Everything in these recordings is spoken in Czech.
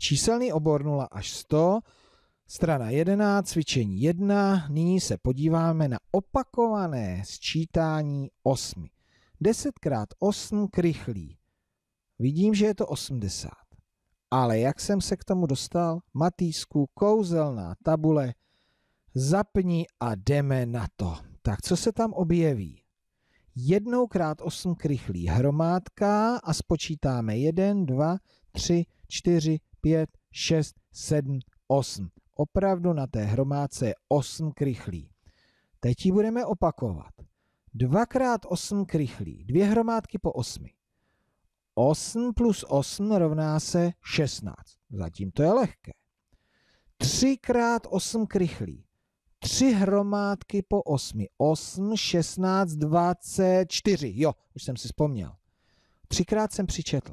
Číselný obor 0 až 100, strana 11, cvičení 1. Nyní se podíváme na opakované sčítání 8. 10 krát 8 krychlí. Vidím, že je to 80. Ale jak jsem se k tomu dostal? Matýsku, kouzelná tabule, zapni a jdeme na to. Tak co se tam objeví? Jednou krát 8 krychlí hromádka a spočítáme 1, 2, 3, 4, 5, 6, 7, 8. Opravdu na té hromádce je 8 krychlí. Teď ji budeme opakovat. 2 x 8 krychlí, dvě hromádky po 8. 8 plus 8 rovná se 16. Zatím to je lehké. 3 x 8 krychlí, tři hromádky po 8. 8, 16, 24. Jo, už jsem si vzpomněl. Třikrát jsem přičetl.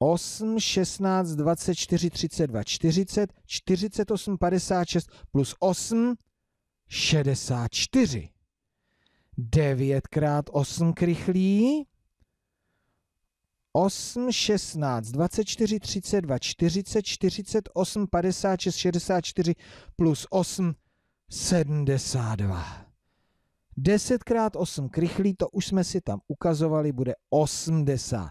8, 16, 24, 32, 40, 48, 56 plus 8, 64. 9 krát 8 krychlí. 8, 16, 24, 32, 40, 48, 56, 64 plus 8, 72. 10 krát 8 krychlí, to už jsme si tam ukazovali, bude 80.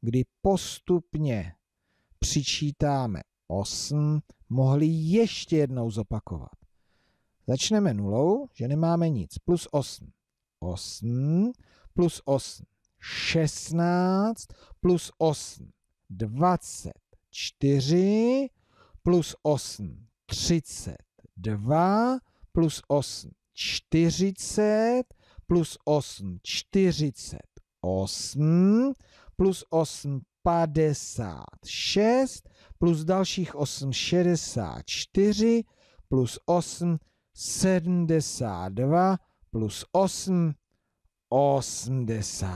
kdy postupně přičítáme 8, mohli ještě jednou zopakovat. Začneme nulou, že nemáme nic. Plus 8. 8 plus 8. 16 plus 8. 24 plus 8. 32 plus 8. 40 plus 8. 48 plus 8 56 plus dalších 8 64 plus 8 72 plus 8 80.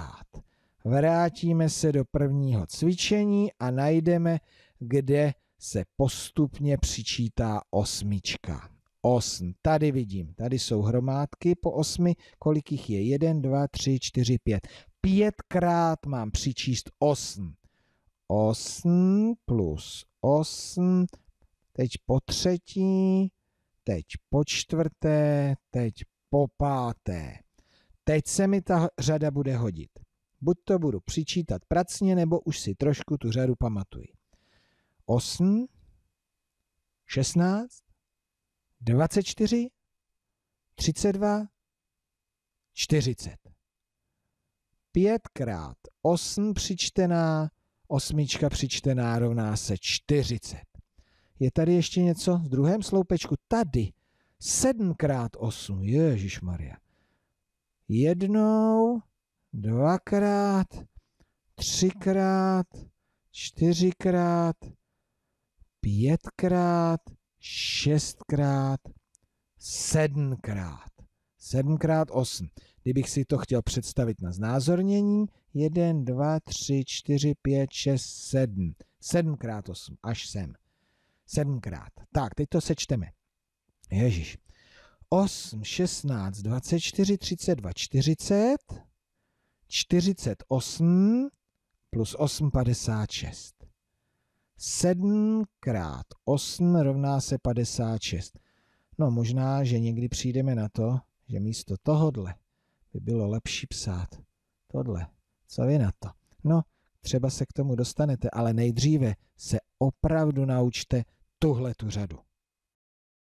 Vrátíme se do prvního cvičení a najdeme, kde se postupně přičítá osmička. 8. Tady vidím, tady jsou hromádky po 8, kolik jich je? 1, 2, 3, 4, 5 pětkrát mám přičíst 8. 8 plus 8, teď po třetí, teď po čtvrté, teď po páté. Teď se mi ta řada bude hodit. Buď to budu přičítat pracně, nebo už si trošku tu řadu pamatuji. 8, 16, 24, 32, 40 pětkrát 8 přičtená, osmička přičtená rovná se 40. Je tady ještě něco v druhém sloupečku? Tady 7 krát 8, Ježíš Maria. Jednou, dvakrát, třikrát, čtyřikrát, pětkrát, šestkrát, sedmkrát. 7x8. Kdybych si to chtěl představit na znázornění, 1, 2, 3, 4, 5, 6, 7. 7x8, až sem. 7krát. Tak, teď to sečteme. Ježíš. 8, 16, 24, 32, 40, 48 plus 8, 56. 7 krát 8 rovná se 56. No možná, že někdy přijdeme na to, že místo tohodle by bylo lepší psát tohle. Co vy na to? No, třeba se k tomu dostanete, ale nejdříve se opravdu naučte tuhle tu řadu.